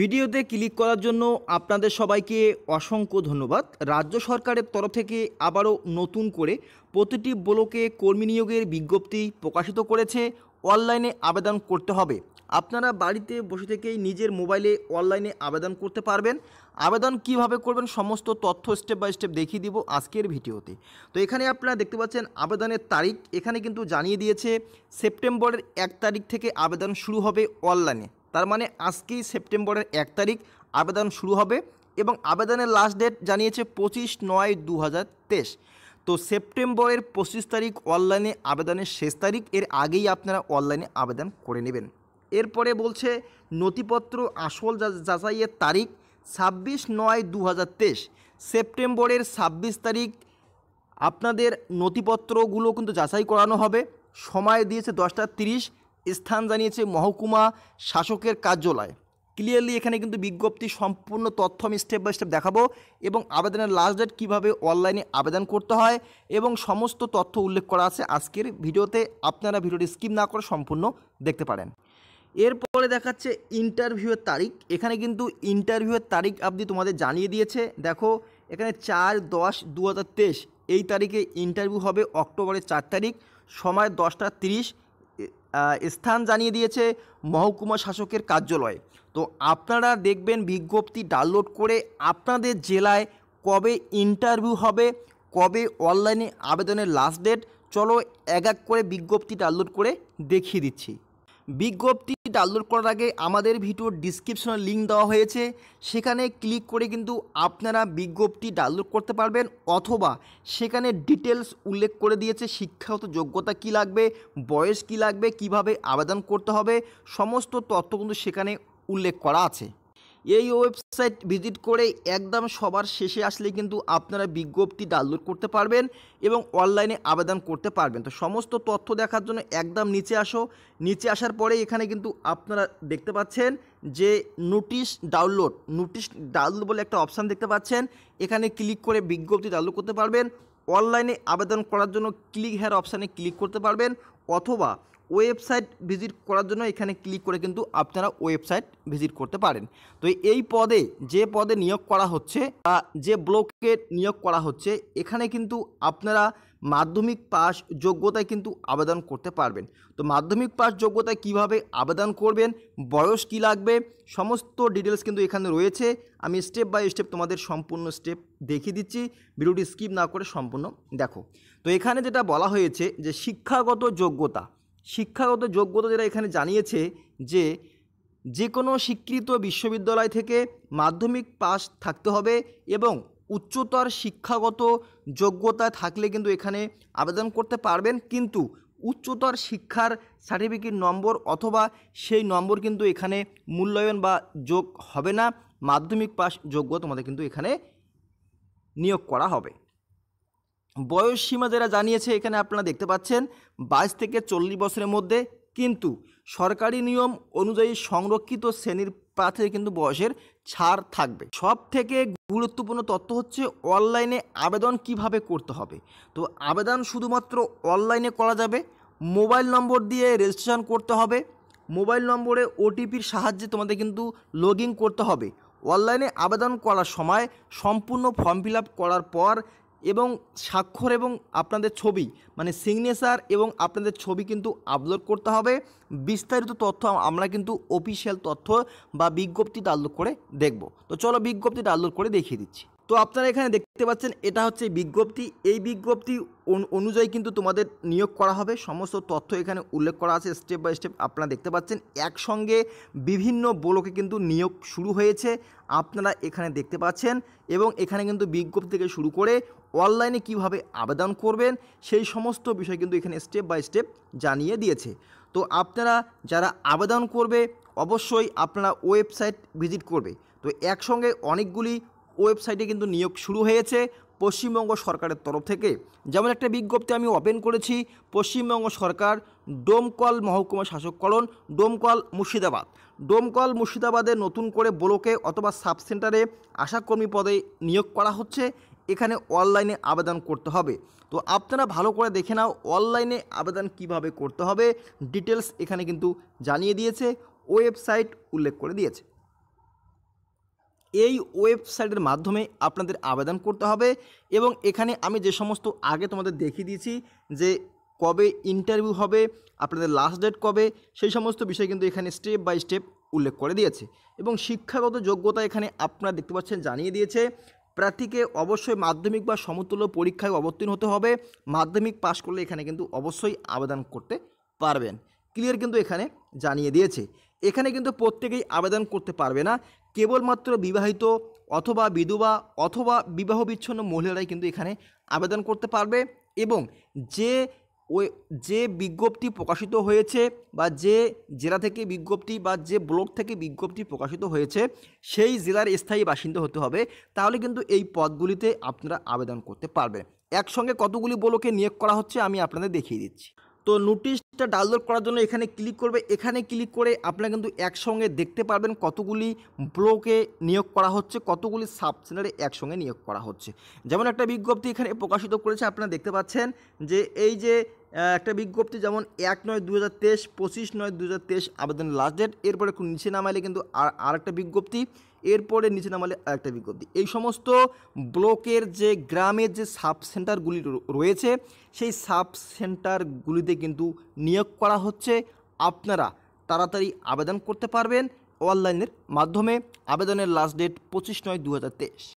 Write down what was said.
ভিডিওতে ক্লিক করার জন্য আপনাদের সবাইকে অসংখ্য ধন্যবাদ রাজ্য সরকারের তরফ থেকে আবারও নতুন করে প্রতিটি ব্লকে কর্মী নিয়োগের বিজ্ঞপ্তি প্রকাশিত করেছে অনলাইনে আবেদন করতে হবে আপনারা বাড়িতে বসে থেকেই নিজের মোবাইলে অনলাইনে আবেদন করতে পারবেন আবেদন কিভাবে করবেন সমস্ত তথ্য স্টেপ বাই স্টেপ দেখিয়ে দিব আজকের ভিডিওতে তো এখানে আপনারা দেখতে পাচ্ছেন আবেদনের তারিখ এখানে কিন্তু জানিয়ে দিয়েছে সেপ্টেম্বরের এক তারিখ থেকে আবেদন শুরু হবে অনলাইনে তার মানে আজকেই সেপ্টেম্বরের এক তারিখ আবেদন শুরু হবে এবং আবেদনের লাস্ট ডেট জানিয়েছে পঁচিশ নয় দু তো সেপ্টেম্বরের পঁচিশ তারিখ অনলাইনে আবেদনের শেষ তারিখ এর আগেই আপনারা অনলাইনে আবেদন করে নেবেন এরপরে বলছে নথিপত্র আসল যাচাইয়ের তারিখ ছাব্বিশ নয় দু সেপ্টেম্বরের ছাব্বিশ তারিখ আপনাদের নথিপত্রগুলো কিন্তু যাচাই করানো হবে সময় দিয়েছে দশটা তিরিশ স্থান জানিয়েছে মহকুমা শাসকের কার্যালয় ক্লিয়ারলি এখানে কিন্তু বিজ্ঞপ্তি সম্পূর্ণ তথ্য আমি স্টেপ বাই স্টেপ দেখাবো এবং আবেদনের লাস্ট ডেট কীভাবে অনলাইনে আবেদন করতে হয় এবং সমস্ত তথ্য উল্লেখ করা আছে আজকের ভিডিওতে আপনারা ভিডিওটি স্কিপ না করে সম্পূর্ণ দেখতে পারেন এরপরে দেখাচ্ছে ইন্টারভিউয়ের তারিখ এখানে কিন্তু ইন্টারভিউয়ের তারিখ আপনি তোমাদের জানিয়ে দিয়েছে দেখো এখানে চার দশ দু এই তারিখে ইন্টারভিউ হবে অক্টোবরের চার তারিখ সময় দশটা তিরিশ স্থান জানিয়ে দিয়েছে মহকুমা শাসকের কার্যালয় তো আপনারা দেখবেন বিজ্ঞপ্তি ডাউনলোড করে আপনাদের জেলায় কবে ইন্টারভিউ হবে কবে অনলাইনে আবেদনের লাস্ট ডেট চলো এক এক করে বিজ্ঞপ্তি ডাউনলোড করে দেখিয়ে দিচ্ছি বিজ্ঞপ্তি ডাউনলোড করার আগে আমাদের ভিডিওর ডিসক্রিপশনের লিঙ্ক দেওয়া হয়েছে সেখানে ক্লিক করে কিন্তু আপনারা বিজ্ঞপ্তি ডাউনলোড করতে পারবেন অথবা সেখানে ডিটেলস উল্লেখ করে দিয়েছে শিক্ষাগত যোগ্যতা কি লাগবে বয়স কি লাগবে কিভাবে আবেদন করতে হবে সমস্ত তথ্য কিন্তু সেখানে উল্লেখ করা আছে এই ওয়েবসাইট ভিজিট করে একদম সবার শেষে আসলে কিন্তু আপনারা বিজ্ঞপ্তি ডাউনলোড করতে পারবেন এবং অনলাইনে আবেদন করতে পারবেন তো সমস্ত তথ্য দেখার জন্য একদম নিচে আসো নিচে আসার পরে এখানে কিন্তু আপনারা দেখতে পাচ্ছেন যে নোটিশ ডাউনলোড নোটিশ ডাউনলোড বলে একটা অপশান দেখতে পাচ্ছেন এখানে ক্লিক করে বিজ্ঞপ্তি ডাউনলোড করতে পারবেন অনলাইনে আবেদন করার জন্য ক্লিক হেয়ার অপশানে ক্লিক করতে পারবেন অথবা ওয়েবসাইট ভিজিট করার জন্য এখানে ক্লিক করে কিন্তু আপনারা ওয়েবসাইট ভিজিট করতে পারেন তো এই পদে যে পদে নিয়োগ করা হচ্ছে বা যে ব্লকে নিয়োগ করা হচ্ছে এখানে কিন্তু আপনারা মাধ্যমিক পাস যোগ্যতায় কিন্তু আবেদন করতে পারবেন তো মাধ্যমিক পাস যোগ্যতায় কিভাবে আবেদন করবেন বয়স কি লাগবে সমস্ত ডিটেলস কিন্তু এখানে রয়েছে আমি স্টেপ বাই স্টেপ তোমাদের সম্পূর্ণ স্টেপ দেখিয়ে দিচ্ছি ভিডিওটি স্কিপ না করে সম্পূর্ণ দেখো তো এখানে যেটা বলা হয়েছে যে শিক্ষাগত যোগ্যতা শিক্ষাগত যোগ্যতা যেটা এখানে জানিয়েছে যে যে কোনো স্বীকৃত বিশ্ববিদ্যালয় থেকে মাধ্যমিক পাস থাকতে হবে এবং উচ্চতর শিক্ষাগত যোগ্যতা থাকলে কিন্তু এখানে আবেদন করতে পারবেন কিন্তু উচ্চতর শিক্ষার সার্টিফিকেট নম্বর অথবা সেই নম্বর কিন্তু এখানে মূল্যায়ন বা যোগ হবে না মাধ্যমিক পাস যোগ্য তোমাদের কিন্তু এখানে নিয়োগ করা হবে বয়স সীমা যারা জানিয়েছে এখানে আপনারা দেখতে পাচ্ছেন বাইশ থেকে চল্লিশ বছরের মধ্যে কিন্তু সরকারি নিয়ম অনুযায়ী সংরক্ষিত শ্রেণীর প্রার্থীদের কিন্তু বয়সের ছাড় থাকবে সব থেকে গুরুত্বপূর্ণ তথ্য হচ্ছে অনলাইনে আবেদন কিভাবে করতে হবে তো আবেদন শুধুমাত্র অনলাইনে করা যাবে মোবাইল নম্বর দিয়ে রেজিস্ট্রেশন করতে হবে মোবাইল নম্বরে ওটিপির সাহায্যে তোমাদের কিন্তু লগ করতে হবে অনলাইনে আবেদন করার সময় সম্পূর্ণ ফর্ম ফিল করার পর এবং স্বাক্ষর এবং আপনাদের ছবি মানে সিগনেচার এবং আপনাদের ছবি কিন্তু আপলোড করতে হবে বিস্তারিত তথ্য আমরা কিন্তু অফিসিয়াল তথ্য বা বিজ্ঞপ্তি ডাউনলোড করে দেখব তো চলো বিজ্ঞপ্তি ডাউনলোড করে দেখিয়ে দিচ্ছি তো আপনারা এখানে দেখতে পাচ্ছেন এটা হচ্ছে বিজ্ঞপ্তি এই বিজ্ঞপ্তি অনুযায়ী কিন্তু তোমাদের নিয়োগ করা হবে সমস্ত তথ্য এখানে উল্লেখ করা আছে স্টেপ বাই স্টেপ আপনারা দেখতে পাচ্ছেন একসঙ্গে বিভিন্ন ব্লকে কিন্তু নিয়োগ শুরু হয়েছে আপনারা এখানে দেখতে পাচ্ছেন এবং এখানে কিন্তু বিজ্ঞপ্তি থেকে শুরু করে অনলাইনে কিভাবে আবেদন করবেন সেই সমস্ত বিষয় কিন্তু এখানে স্টেপ বাই স্টেপ জানিয়ে দিয়েছে তো আপনারা যারা আবেদন করবে অবশ্যই আপনারা ওয়েবসাইট ভিজিট করবে তো একসঙ্গে অনেকগুলি ওয়েবসাইটে কিন্তু নিয়োগ শুরু হয়েছে পশ্চিমবঙ্গ সরকারের তরফ থেকে যেমন একটা বিজ্ঞপ্তি আমি ওপেন করেছি পশ্চিমবঙ্গ সরকার ডোমকল মহকুমা শাসককরণ ডোমকল মুর্শিদাবাদ ডোমকল মুর্শিদাবাদে নতুন করে ব্লকে অথবা সাব সেন্টারে আশাকর্মী পদে নিয়োগ করা হচ্ছে এখানে অনলাইনে আবেদন করতে হবে তো আপনারা ভালো করে দেখে নাও অনলাইনে আবেদন কিভাবে করতে হবে ডিটেলস এখানে কিন্তু জানিয়ে দিয়েছে ওয়েবসাইট উল্লেখ করে দিয়েছে এই ওয়েবসাইটের মাধ্যমে আপনাদের আবেদন করতে হবে এবং এখানে আমি যে সমস্ত আগে তোমাদের দেখিয়ে দিয়েছি যে কবে ইন্টারভিউ হবে আপনাদের লাস্ট ডেট কবে সেই সমস্ত বিষয় কিন্তু এখানে স্টেপ বাই স্টেপ উল্লেখ করে দিয়েছে এবং শিক্ষাগত যোগ্যতা এখানে আপনারা দেখতে পাচ্ছেন জানিয়ে দিয়েছে প্রার্থীকে অবশ্যই মাধ্যমিক বা সমতুল্য পরীক্ষায় অবতীর্ণ হতে হবে মাধ্যমিক পাশ করলে এখানে কিন্তু অবশ্যই আবেদন করতে পারবেন ক্লিয়ার কিন্তু এখানে জানিয়ে দিয়েছে এখানে কিন্তু প্রত্যেকেই আবেদন করতে পারবে না কেবলমাত্র বিবাহিত অথবা বিধবা অথবা বিবাহ বিচ্ছন্ন মহিলারাই কিন্তু এখানে আবেদন করতে পারবে এবং যে ওই যে বিজ্ঞপ্তি প্রকাশিত হয়েছে বা যে জেলা থেকে বিজ্ঞপ্তি বা যে ব্লক থেকে বিজ্ঞপ্তি প্রকাশিত হয়েছে সেই জেলার স্থায়ী বাসিন্দা হতে হবে তাহলে কিন্তু এই পদগুলিতে আপনারা আবেদন করতে পারবেন একসঙ্গে কতগুলি ব্লকে নিয়োগ করা হচ্ছে আমি আপনাদের দেখিয়ে দিচ্ছি তো নোটিশ অ্যাপসটা ডাউনলোড করার জন্য এখানে ক্লিক করবে এখানে ক্লিক করে আপনারা কিন্তু একসঙ্গে দেখতে পারবেন কতগুলি ব্লকে নিয়োগ করা হচ্ছে কতগুলি সাব একসঙ্গে নিয়োগ করা হচ্ছে যেমন একটা বিজ্ঞপ্তি এখানে প্রকাশিত করেছে আপনারা দেখতে পাচ্ছেন যে এই যে একটা বিজ্ঞপ্তি যেমন এক নয় দু হাজার তেইশ পঁচিশ নয় দু হাজার তেইশ আবেদন লাস্ট ডেট এরপরে নিচে নামাইলে কিন্তু আর আরেকটা বিজ্ঞপ্তি এরপরে নিচে নামালে আরেকটা বিজ্ঞপ্তি এই সমস্ত ব্লকের যে গ্রামের যে সাব সেন্টারগুলি রয়েছে সেই সাব সেন্টারগুলিতে কিন্তু নিয়োগ করা হচ্ছে আপনারা তাড়াতাড়ি আবেদন করতে পারবেন অনলাইনের মাধ্যমে আবেদনের লাস্ট ডেট পঁচিশ নয় দু হাজার তেইশ